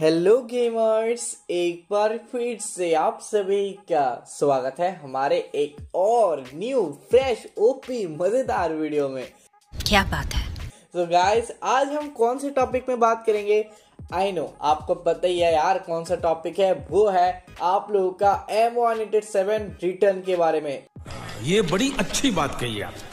hello gamers एक बार फिर से आप सभी का स्वागत है हमारे एक और न्यू फ्रेश ओपी मजेदार वीडियो में क्या बात है तो so गाइस आज हम कौन से टॉपिक में बात करेंगे आई नो आपको पता ही है यार कौन सा टॉपिक है वो है आप लोगों का M one eighty seven return के बारे में ये बड़ी अच्छी बात कही आपने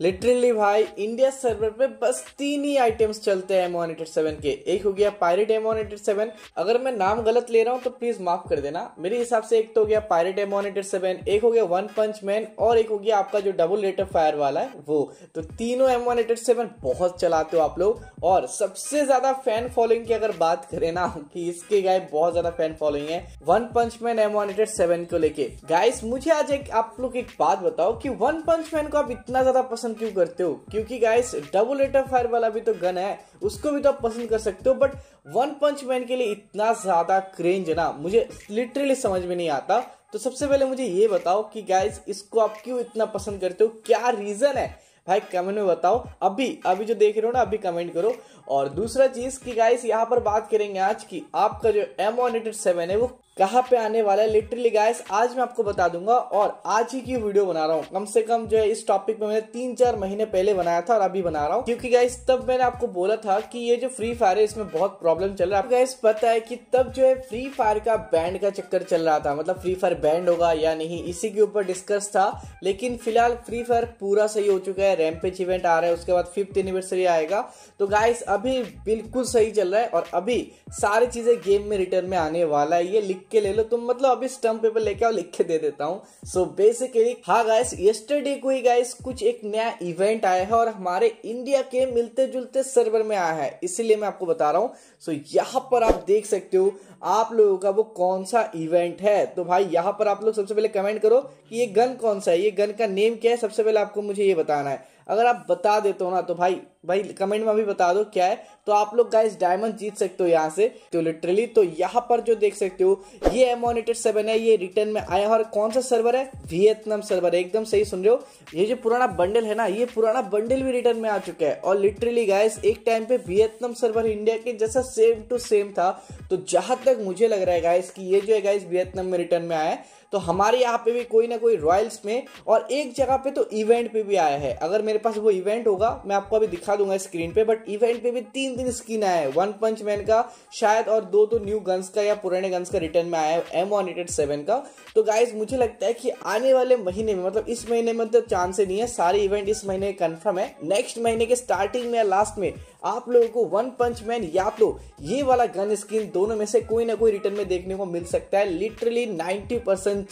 लिटरली भाई इंडिया सर्वर पे बस तीन ही आइटम्स चलते हैं एमोन सेवन के एक हो गया पायरेट एम एटेड सेवन अगर मैं नाम गलत ले रहा हूँ तो प्लीज माफ कर देना मेरे हिसाब से एक तो हो गया पायरेट एम एटेड सेवन एक हो गया वन पंच मैन और एक हो गया आपका जो डबल रेट ऑफ फायर वाला है वो तो तीनों एम एटेड सेवन बहुत चलाते हो आप लोग और सबसे ज्यादा फैन फॉलोइंग की अगर बात करें ना कि इसके गाय बहुत ज्यादा फैन फॉलोइंग है one punch man M eighty seven को लेके गाइस मुझे आज एक आप लोग एक बात बताओ कि वन पंच मैन को आप इतना ज्यादा पसंद पसंद क्यों करते हो क्योंकि guys double rate of fire वाला भी तो गन है उसको भी तो आप पसंद कर सकते हो बट वन पंच मैन के लिए इतना ज्यादा क्रेंज ना मुझे लिटरली समझ में नहीं आता तो सबसे पहले मुझे ये बताओ कि गाइस इसको आप क्यों इतना पसंद करते हो क्या रीजन है भाई कमेंट में बताओ अभी अभी जो देख रहे हो ना अभी कमेंट करो और दूसरा चीज की गाइस यहाँ पर बात करेंगे आज की आपका जो एम वन एटेड सेवन है वो कहाँ पे आने वाला है लिटरली गाइस आज मैं आपको बता दूंगा और आज ही की वीडियो बना रहा हूँ कम से कम जो है इस टॉपिक पे मैंने तीन चार महीने पहले बनाया था और अभी बना रहा हूँ क्योंकि गाइस तब मैंने आपको बोला था कि ये जो फ्री फायर है इसमें बहुत प्रॉब्लम चल रहा है गाइस पता है कि तब जो है फ्री फायर का बैंड का चक्कर चल रहा था मतलब फ्री फायर बैंड होगा या नहीं इसी के ऊपर डिस्कस था लेकिन फिलहाल फ्री फायर पूरा सही हो चुका है रैमपेज इवेंट आ रहा है उसके बाद फिफ्थ एनिवर्सरी आएगा तो गाइस अभी बिल्कुल सही चल रहा है और अभी सारी चीज़ें गेम में रिटर्न में आने वाला है ये लिख के ले लो तुम मतलब अभी स्टम्प पेपर लेके आओ लिख के दे देता हूँ सो बेसिकली हाँ गाइस येस्टरडे को ही गाइस कुछ एक नया इवेंट आया है और हमारे इंडिया के मिलते जुलते सर्वर में आया है इसीलिए मैं आपको बता रहा हूँ सो यहाँ पर आप देख सकते हो आप लोगों का वो कौन सा इवेंट है तो भाई यहाँ पर आप लोग सबसे पहले कमेंट करो कि ये गन कौन सा है ये गन का नेम क्या है सबसे पहले आपको मुझे ये बताना है अगर आप बता देते हो ना तो भाई भाई कमेंट में भी बता दो क्या है तो आप लोग गाइस डायमंड जीत सकते हो यहाँ से तो लिटरली तो यहाँ पर जो देख सकते हो ये एमोनेटेड सेवन है ये रिटर्न में आया और कौन सा सर्वर है वियतनाम सर्वर एकदम सही सुन रहे हो ये जो पुराना बंडल है ना ये पुराना बंडल भी रिटर्न में आ चुका है और लिटरली गाइस एक टाइम पे वियतनाम सर्वर इंडिया के जैसा सेम टू सेम था तो जहां तक मुझे लग रहा है गाइस की ये जो है गाइस वियतनाम में रिटर्न में आया है तो हमारे यहाँ पे भी कोई ना कोई रॉयल्स में और एक जगह पे तो इवेंट पे भी आया है अगर मेरे मेरे पास वो इवेंट होगा मैं आपको अभी दिखा दूंगा स्क्रीन पे बट इवेंट पे भी तीन तीन स्किन आया है वन पंच मैन का शायद और दो दो न्यू गन्स का या पुराने गन्स का रिटर्न में आया है एम वन एटेड सेवन का तो गाइज मुझे लगता है कि आने वाले महीने में मतलब इस महीने में तो चांस नहीं है सारे इवेंट इस महीने कन्फर्म है नेक्स्ट महीने के स्टार्टिंग में या लास्ट में आप लोगों को वन पंच मैन या तो ये वाला गन स्किन दोनों में से कोई ना कोई रिटर्न में देखने को मिल सकता है लिटरली नाइनटी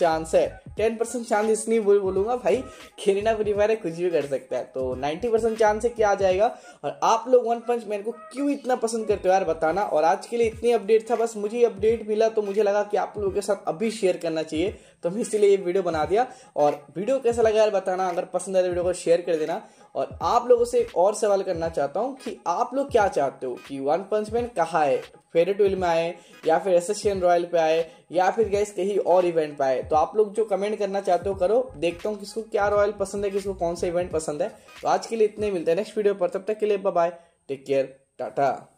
चांस है टेन परसेंट चांस इसलिए बोल बोलूँगा भाई खेलना फ्री फायर है कुछ भी कर सकता है तो नाइन्टी परसेंट चांस है क्या आ जाएगा और आप लोग वन पंच मैन को क्यों इतना पसंद करते हो यार बताना और आज के लिए इतनी अपडेट था बस मुझे अपडेट मिला तो मुझे लगा कि आप लोगों के साथ अभी शेयर करना चाहिए तो मैं इसीलिए ये वीडियो बना दिया और वीडियो कैसा लगा यार बताना अगर पसंद तो वीडियो को शेयर कर देना और आप लोगों से एक और सवाल करना चाहता हूँ कि आप लोग क्या चाहते हो कि वन पंच मैन कहाँ है फेवरेट विल में आए या फिर एस रॉयल पे आए या फिर गैस कहीं और इवेंट पे आए तो आप लोग जो कमेंट करना चाहते हो करो देखता हूँ किसको क्या रॉयल पसंद है किसको कौन सा इवेंट पसंद है तो आज के लिए इतने मिलते हैं नेक्स्ट वीडियो पर तब तक के लिए बाय टेक केयर टाटा